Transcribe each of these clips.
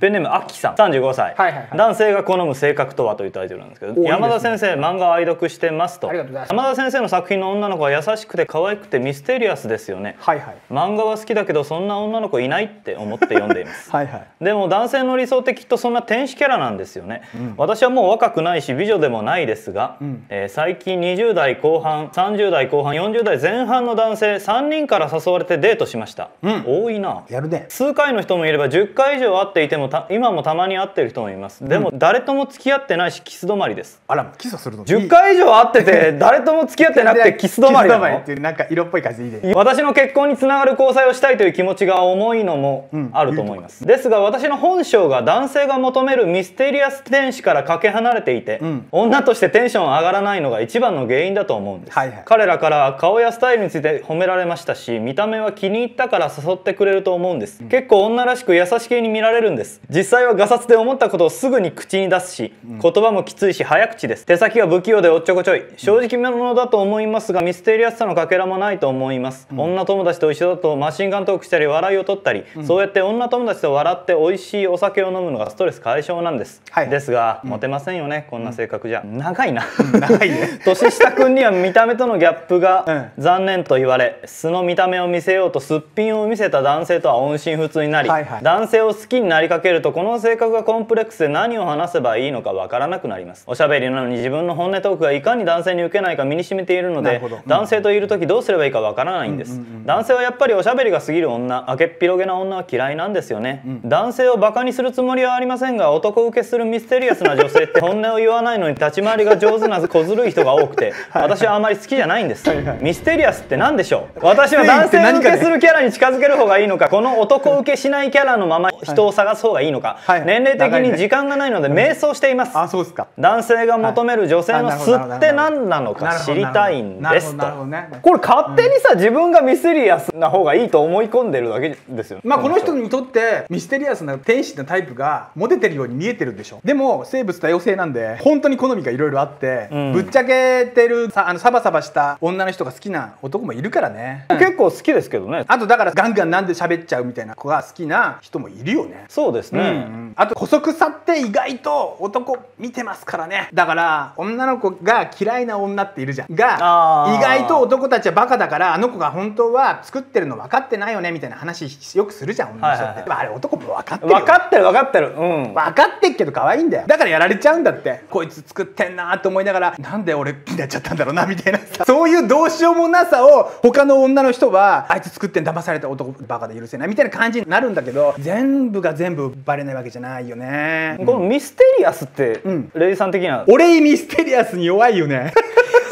ペンネームあきさん35歳、はいはいはい、男性が好む性格とはというタイトルなんですけど、ね、山田先生漫画愛読してますと山田先生の作品の女の子は優しくて可愛くてミステリアスですよね、はいはい、漫画は好きだけどそんな女の子いないって思って読んでいます はい、はい、でも男性の理想ってきっとそんな天使キャラなんですよね、うん、私はもう若くないし美女でもないですが、うん、えー、最近20代後半30代後半40代前半の男性3人から誘われてデートしました、うん、多いなやるね数回の人もいれば10回以上会っていてても今もたまに会ってる人もいますでも誰とも付き合ってないしキス止まりですあらもうキスするの10回以上会ってて誰とも付き合ってなくてキス止まりのっていうなんか色っぽい感じでいいで私の結婚につながる交際をしたいという気持ちが重いのもあると思います、うん、ですが私の本性が男性が求めるミステリアス天使からかけ離れていて、うん、女としてテンション上がらないのが一番の原因だと思うんです、はいはい、彼らから顔やスタイルについて褒められましたし見た目は気に入ったから誘ってくれると思うんです、うん、結構女らしく優しげに見られるんですです実際はガサツで思ったことをすぐに口に出すし、うん、言葉もきついし早口です手先は不器用でおっちょこちょい正直者だと思いますがミステリアスさのかけらもないと思います、うん、女友達と一緒だとマシンガントークしたり笑いを取ったり、うん、そうやって女友達と笑って美味しいお酒を飲むのがストレス解消なんです、はい、ですが、モテませんよねこんな性格じゃ、長いな長いね 年下君には見た目とのギャップが残念と言われ素の見た目を見せようとすっぴんを見せた男性とは音信不通になり、はいはい、男性を好きになりりかけるとこの性格がコンプレックスで何を話せばいいのかわからなくなりますおしゃべりなのに自分の本音トークがいかに男性に受けないか身に染みているので、うん、男性といる時どうすればいいかわからないんです、うんうんうん、男性はやっぱりおしゃべりが過ぎる女あけっぴろげな女は嫌いなんですよね、うん、男性をバカにするつもりはありませんが男受けするミステリアスな女性って本音を言わないのに立ち回りが上手な小ずるい人が多くて はい、私はあまり好きじゃないんです、はいはい、ミステリアスって何でしょう私は男性受けするキャラに近づける方がいいのかこの男受けしないキャラのまま人を探話す方がいいのか、はい、年齢的に時間がないので迷走しています、あそうですか男性が求める女性の素って何なのか知りたいんですと、これ勝手にさ、自分がミステリアスな方がいいと思い込んでるだけですよまあこの人にとってミステリアスな天使のタイプがモテてるように見えてるんでしょでも生物多様性なんで本当に好みがいろいろあって、うん、ぶっちゃけてるさあのサバサバした女の人が好きな男もいるからね、うん、結構好きですけどねあとだからガンガンなんで喋っちゃうみたいな子が好きな人もいるよねそそうですね、うん、あと姑息さって意外と男見てますからねだから女の子が嫌いな女っているじゃんが意外と男たちはバカだからあの子が本当は作ってるの分かってないよねみたいな話よくするじゃん女の人って、はいはい、あれ男も分かってる分かってる分かってる、うん、分かってっけど可愛いんだよだからやられちゃうんだってこいつ作ってんなと思いながらなんで俺になっちゃったんだろうなみたいなさそういうどうしようもなさを他の女の人はあいつ作ってん騙された男バカで許せないみたいな感じになるんだけど全部が全部全部バレないわけじゃないよね、このミステリアスって、レイさん的な俺ミステリアスに弱いよね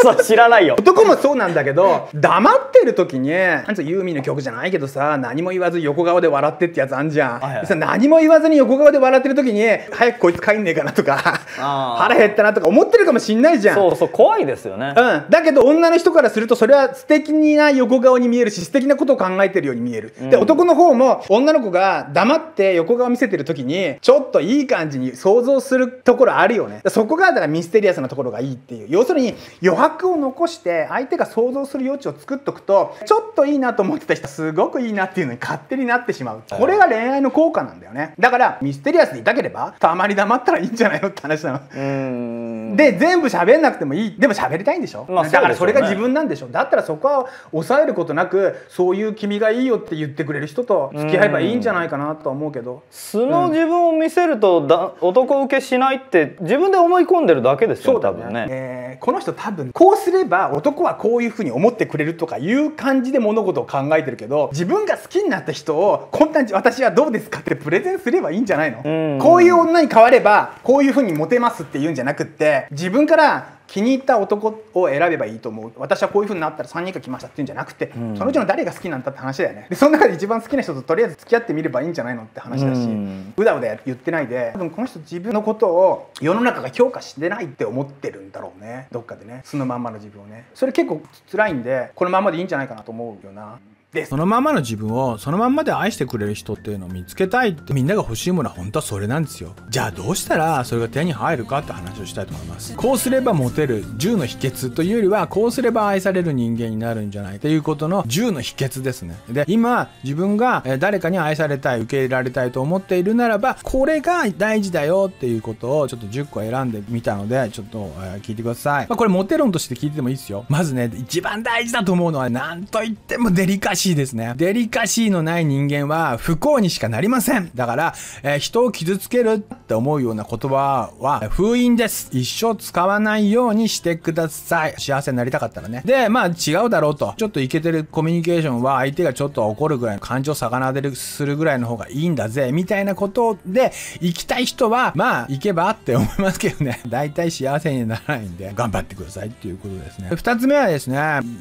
そう知らないよ男もそうなんだけど黙ってる時になんつユーミンの曲じゃないけどさ何も言わず横顔で笑ってってやつあんじゃん、はいはい、何も言わずに横顔で笑ってる時に早くこいつ帰んねえかなとか腹減ったなとか思ってるかもしんないじゃんそうそう怖いですよねうんだけど女の人からするとそれは素敵な横顔に見えるし素敵なことを考えてるように見える、うん、で男の方も女の子が黙って横顔見せてる時にちょっといい感じに想像するところあるよねそこがだからミステリアスなところがいいっていう要するに余白枠を残して相手が想像する余地を作っとくとちょっといいなと思ってた人すごくいいなっていうのに勝手になってしまうこれが恋愛の効果なんだよねだからミステリアスでいたければたまに黙ったらいいんじゃないのって話なの。で全部喋んなくてもいいでも喋りたいんでしょ、まあ、だからそれが自分なんでしょ、ね、だったらそこは抑えることなくそういう君がいいよって言ってくれる人と付き合えばいいんじゃないかなとは思うけど素の自分を見せるとだ男受けしないって自分で思い込んでるだけですよ、ね、多分ね、えー、この人多分こうすれば男はこういうふうに思ってくれるとかいう感じで物事を考えてるけど自分が好きになった人をこんな私はどうですかってプレゼンすればいいんじゃないの、うんうん、こういう女に変わればこういうふうにモテますって言うんじゃなくって自分から気に入った男を選べばいいと思う私はこういうふうになったら3人が来ましたっていうんじゃなくて、うん、そのうちの誰が好きなんだって話だよねでその中で一番好きな人ととりあえず付き合ってみればいいんじゃないのって話だし、うん、うだうだ言ってないで多分この人自分のことを世の中が評価してないって思ってるんだろうねどっかでねそのまんまの自分をねそれ結構辛いんでこのままでいいんじゃないかなと思うよな。です。そのままの自分をそのまんまで愛してくれる人っていうのを見つけたいってみんなが欲しいものは本当はそれなんですよ。じゃあどうしたらそれが手に入るかって話をしたいと思います。こうすればモテる10の秘訣というよりはこうすれば愛される人間になるんじゃないっていうことの10の秘訣ですね。で、今自分が誰かに愛されたい、受け入れられたいと思っているならばこれが大事だよっていうことをちょっと10個選んでみたのでちょっと聞いてください。まあ、これモテ論として聞いててもいいですよ。まずね、一番大事だと思うのは何と言ってもデリカシーシーですね。デリカシーのない人間は不幸にしかなりません。だから、えー、人を傷つけるって思うような言葉は封印です。一生使わないようにしてください。幸せになりたかったらね。で、まあ違うだろうと。ちょっといけてるコミュニケーションは相手がちょっと怒るぐらいの感情を逆なでするぐらいの方がいいんだぜ。みたいなことで、行きたい人は、まあ行けばって思いますけどね。大体幸せにならないんで、頑張ってくださいっていうことですね。二つ目はですね、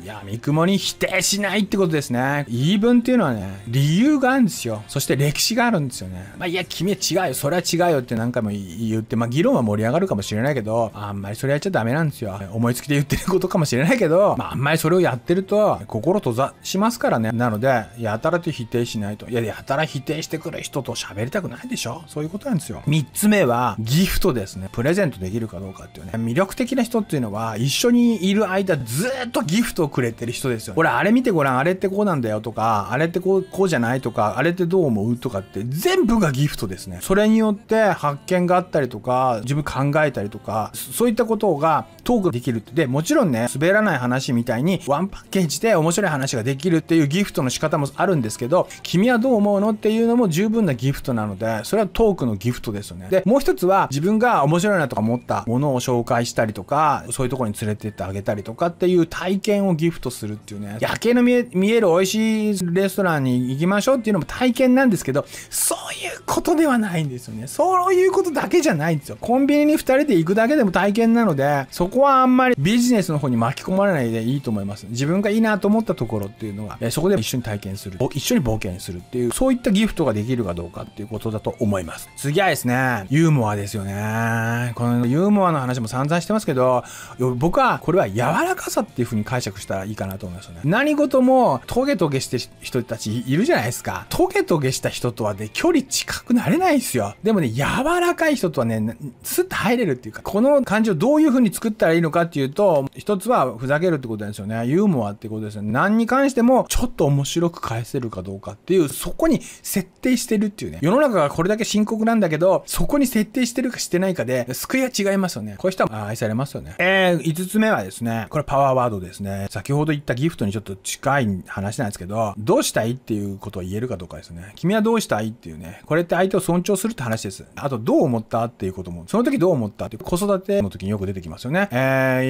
や雲に否定しないってことですね。言い分っていうのはね、理由があるんですよ。そして歴史があるんですよね。まあ、いや、君は違うよ。それは違うよって何回も言って、まあ、議論は盛り上がるかもしれないけど、あんまりそれやっちゃダメなんですよ。思いつきで言ってることかもしれないけど、まあ、あんまりそれをやってると、心閉ざしますからね。なので、やたらと否定しないと。いや、やたら否定してくる人と喋りたくないでしょそういうことなんですよ。3つ目は、ギフトですね。プレゼントできるかどうかっていうね。魅力的な人っていうのは、一緒にいる間ずっとギフトをくれてる人ですよ、これあれ見てごらん。あれってこうなんんだよとか、あれってこう、こうじゃないとか、あれってどう思うとかって全部がギフトですね。それによって発見があったりとか、自分考えたりとか、そういったことがトークできるって。で、もちろんね、滑らない話みたいにワンパッケージで面白い話ができるっていうギフトの仕方もあるんですけど、君はどう思うのっていうのも十分なギフトなので、それはトークのギフトですよね。で、もう一つは自分が面白いなとか思ったものを紹介したりとか、そういうとこに連れてってあげたりとかっていう体験をギフトするっていうね、夜景の見える美味しいしいレストランに行きましょうっていうのも体験なんですけど、そういうことではないんですよね。そういうことだけじゃないんですよ。コンビニに2人で行くだけでも体験なので、そこはあんまりビジネスの方に巻き込まれないでいいと思います。自分がいいなと思ったところっていうのは、そこで一緒に体験する。一緒に冒険するっていう、そういったギフトができるかどうかっていうことだと思います。次はですね、ユーモアですよね。このユーモアの話も散々してますけど、僕はこれは柔らかさっていう風に解釈したらいいかなと思いますよね。何事もトゲトゲしてる人たちいるじゃないですか。トゲトゲした人とはね、距離近くなれないですよ。でもね、柔らかい人とはね、スッと入れるっていうか、この感じをどういう風に作ったらいいのかっていうと、一つはふざけるってことですよね。ユーモアってことですよね。何に関しても、ちょっと面白く返せるかどうかっていう、そこに設定してるっていうね。世の中がこれだけ深刻なんだけど、そこに設定してるかしてないかで、救いは違いますよね。こういう人は愛されますよね。えー、5つ目はですね、これパワーワードですね。先ほど言ったギフトにちょっと近い話なんでないですけど、どうしたいっていうことを言えるかどうかですね。君はどうしたいっていうね。これって相手を尊重するって話です。あと、どう思ったっていうことも、その時どう思ったって子育ての時によく出てきますよね。え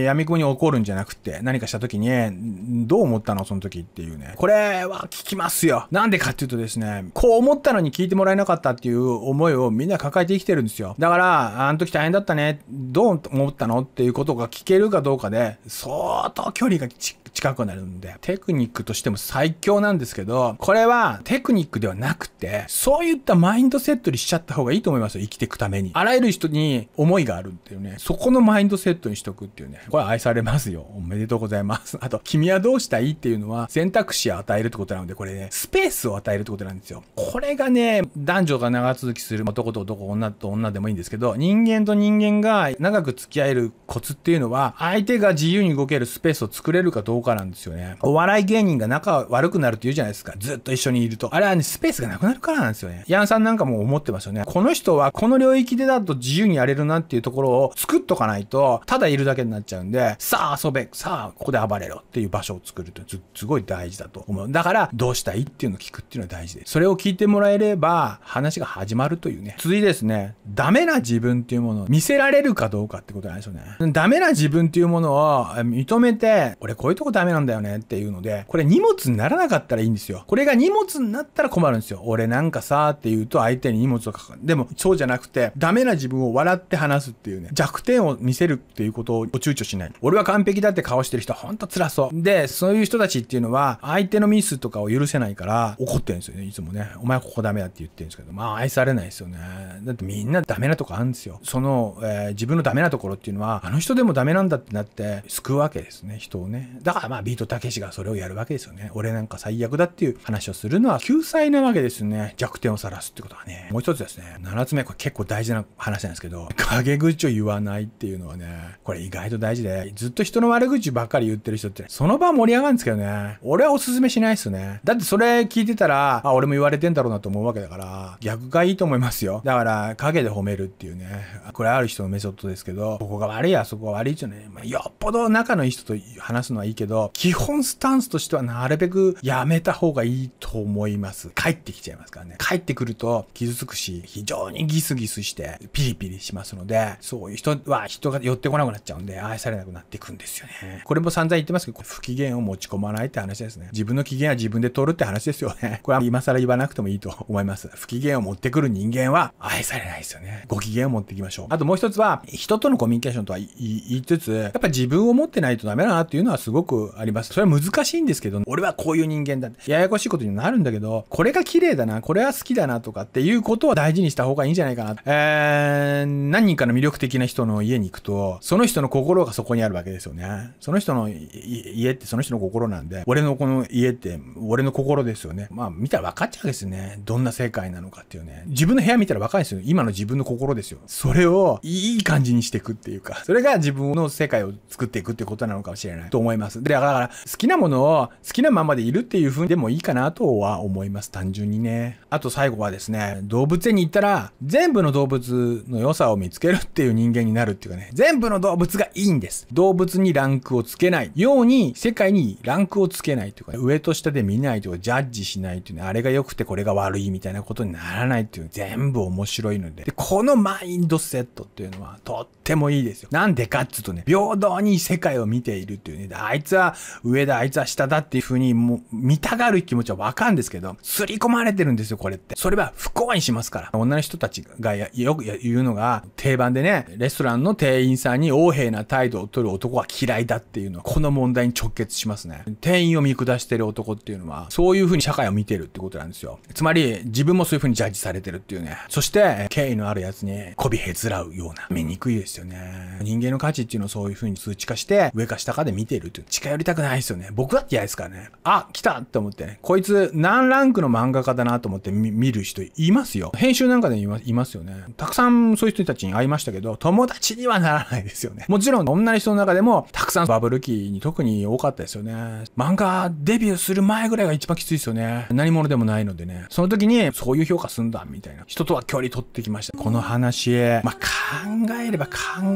ー、闇雲に怒るんじゃなくて、何かした時に、どう思ったのその時っていうね。これは聞きますよ。なんでかっていうとですね、こう思ったのに聞いてもらえなかったっていう思いをみんな抱えて生きてるんですよ。だから、あの時大変だったね。どう思ったのっていうことが聞けるかどうかで、相当距離が近近くなるんで、テクニックとしても最強なんですけど、これはテクニックではなくて、そういったマインドセットにしちゃった方がいいと思いますよ、生きていくために。あらゆる人に思いがあるっていうね、そこのマインドセットにしとくっていうね、これ愛されますよ。おめでとうございます。あと、君はどうしたいっていうのは選択肢を与えるってことなので、これね、スペースを与えるってことなんですよ。これがね、男女が長続きする男と男、女と女でもいいんですけど、人間と人間が長く付き合えるコツっていうのは、相手が自由に動けるスペースを作れるかどうか豪華なんですよね。お笑い芸人が仲悪くなるって言うじゃないですか。ずっと一緒にいると。あれはね、スペースがなくなるからなんですよね。ヤンさんなんかも思ってますよね。この人はこの領域でだと自由にやれるなっていうところを作っとかないと、ただいるだけになっちゃうんで、さあ遊べ、さあここで暴れろっていう場所を作るとすごい大事だと思う。だから、どうしたいっていうのを聞くっていうのは大事でそれを聞いてもらえれば、話が始まるというね。続いてですね、ダメな自分っていうものを見せられるかどうかってことなんですよね。ダメな自分っていうものを認めて、俺こういうとこダメなんだよねっていうので、これ荷物にならなかったらいいんですよ。これが荷物になったら困るんですよ。俺なんかさーって言うと相手に荷物をかかる。でも、そうじゃなくて、ダメな自分を笑って話すっていうね、弱点を見せるっていうことを躊躇しない。俺は完璧だって顔してる人ほんと辛そう。で、そういう人たちっていうのは、相手のミスとかを許せないから、怒ってるんですよね、いつもね。お前ここダメだって言ってるんですけど、まあ愛されないですよね。だってみんなダメなとこあるんですよ。その、えー、自分のダメなところっていうのは、あの人でもダメなんだってなって、救うわけですね、人をね。だあまあ、ビートたけしがそれをやるわけですよね。俺なんか最悪だっていう話をするのは救済なわけですね。弱点を晒すってことはね。もう一つですね。7つ目、これ結構大事な話なんですけど、陰口を言わないっていうのはね、これ意外と大事で、ずっと人の悪口ばっかり言ってる人って、その場盛り上がるんですけどね。俺はおすすめしないっすね。だってそれ聞いてたら、あ、俺も言われてんだろうなと思うわけだから、逆がいいと思いますよ。だから、陰で褒めるっていうね。これある人のメソッドですけど、ここが悪い、あそこが悪いっちいうね、まあ、よっぽど仲のいい人と話すのはいいけど、ど、基本スタンスとしてはなるべくやめた方がいいと思います。帰ってきちゃいますからね。帰ってくると傷つくし、非常にギスギスしてピリピリしますので、そういう人は人が寄ってこなくなっちゃうんで、愛されなくなっていくんですよね。これも散々言ってますけど、不機嫌を持ち込まないって話ですね。自分の機嫌は自分で取るって話ですよね。これは今更言わなくてもいいと思います。不機嫌を持ってくる人間は愛されないですよね。ご機嫌を持っていきましょう。あともう一つは、人とのコミュニケーションとは言いつつ、やっぱ自分を持ってないとダメだなっていうのはすごくあります。それは難しいんですけど、俺はこういう人間だ。って。ややこしいことになるんだけど、これが綺麗だな、これは好きだなとかっていうことは大事にした方がいいんじゃないかな。えー、何人かの魅力的な人の家に行くと、その人の心がそこにあるわけですよね。その人の家ってその人の心なんで、俺のこの家って俺の心ですよね。まあ見たら分かっちゃうですね。どんな世界なのかっていうね。自分の部屋見たら分かるんですよ。今の自分の心ですよ。それをいい感じにしていくっていうか、それが自分の世界を作っていくってことなのかもしれないと思います。で、だから好きなものを好きなままでいるっていう風にでもいいかなとは思います。単純にね。あと最後はですね、動物園に行ったら全部の動物の良さを見つけるっていう人間になるっていうかね、全部の動物がいいんです。動物にランクをつけないように世界にランクをつけないというか、ね、上と下で見ないとか、ジャッジしないというね、あれが良くてこれが悪いみたいなことにならないっていう、全部面白いので。で、このマインドセットっていうのはとってもいいですよ。なんでかっつうとね、平等に世界を見ているっていうね、あいつはが上だ、あいつは下だっていう風にもう見たがる気持ちはわかるんですけど、刷り込まれてるんですよ、これって。それは不幸にしますから。女の人たちがよく言うのが、定番でね、レストランの店員さんに横柄な態度を取る男は嫌いだっていうのは、この問題に直結しますね。店員を見下してる男っていうのは、そういう風に社会を見てるってことなんですよ。つまり、自分もそういう風にジャッジされてるっていうね。そして、敬意のあるやつに媚びへつらうような、見にくいですよね。人間の価値っていうのをそういう風に数値化して、上か下かで見てるっていう、近寄りたくないですよね。僕だって嫌ですからね。あ、来たと思ってね。こいつ何ランクの漫画家だなと思って見る人いますよ。編集なんかでいますよね。たくさんそういう人たちに会いましたけど、友達にはならないですよね。もちろん女の人の中でもたくさんバブル期に特に多かったですよね。漫画デビューする前ぐらいが一番きついですよね。何者でもないのでね。その時にそういう評価すんだみたいな。人とは距離取ってきました。この話、まあ、考えれば考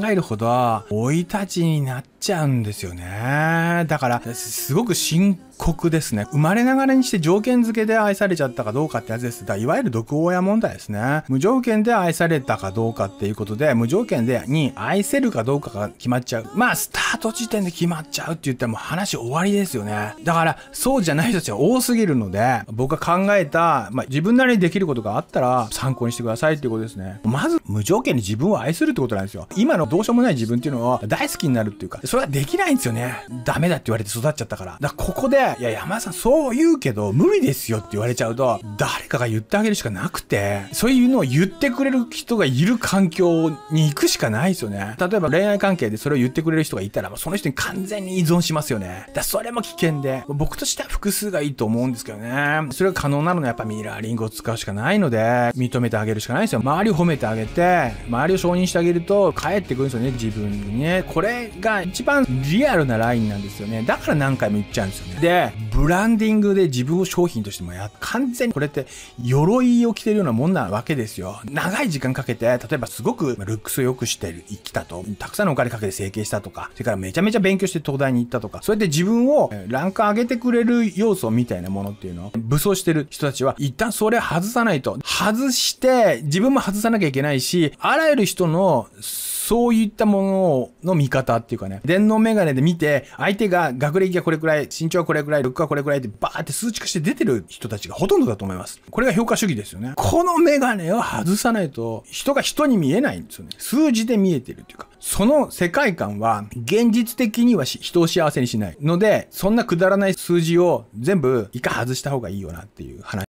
えるほど、生い立ちになってちゃうんですよね。だから、すごく深酷ですね。生まれながらにして条件付けで愛されちゃったかどうかってやつです。だいわゆる毒親問題ですね。無条件で愛されたかどうかっていうことで、無条件でに愛せるかどうかが決まっちゃう。まあ、スタート時点で決まっちゃうって言ったらもう話終わりですよね。だから、そうじゃない人たちは多すぎるので、僕が考えた、まあ、自分なりにできることがあったら参考にしてくださいっていうことですね。まず、無条件に自分を愛するってことなんですよ。今のどうしようもない自分っていうのを大好きになるっていうか、それはできないんですよね。ダメだって言われて育っちゃったから。だからここでいや、山田さんそう言うけど、無理ですよって言われちゃうと、誰かが言ってあげるしかなくて、そういうのを言ってくれる人がいる環境に行くしかないですよね。例えば恋愛関係でそれを言ってくれる人がいたら、その人に完全に依存しますよね。だそれも危険で、僕としては複数がいいと思うんですけどね。それが可能なのはやっぱミラーリングを使うしかないので、認めてあげるしかないですよ。周りを褒めてあげて、周りを承認してあげると、帰ってくるんですよね、自分にね。これが一番リアルなラインなんですよね。だから何回も言っちゃうんですよね。でて、ブランディングで自分を商品としてもや、完全にこれって鎧を着てるようなもんなわけですよ。長い時間かけて、例えばすごくルックスを良くしてる、生きたと、たくさんのお金かけて整形したとか、それからめちゃめちゃ勉強して東大に行ったとか、そうやって自分をランク上げてくれる要素みたいなものっていうのを武装してる人たちは、一旦それ外さないと。外して、自分も外さなきゃいけないし、あらゆる人の、そういったものの見方っていうかね、電脳メガネで見て、相手が学歴がこれくらい、身長はこれくらい、ルックはこれくらいってバーって数値化して出てる人たちがほとんどだと思います。これが評価主義ですよね。このメガネを外さないと、人が人に見えないんですよね。数字で見えてるっていうか、その世界観は現実的には人を幸せにしないので、そんなくだらない数字を全部一回外した方がいいよなっていう話。